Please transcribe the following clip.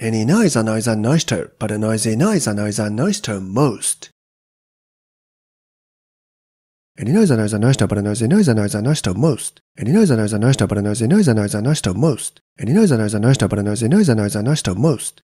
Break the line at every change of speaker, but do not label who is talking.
Any noise annoys a oyster, but a noisy noise annoys an
oyster most. Any noise annoys an oyster, but a noisy noise annoys an oyster most. Any noise annoys an oyster, but a noisy noise annoys an oyster most. Any noise annoys an oyster, but a noisy noise annoys an oyster most.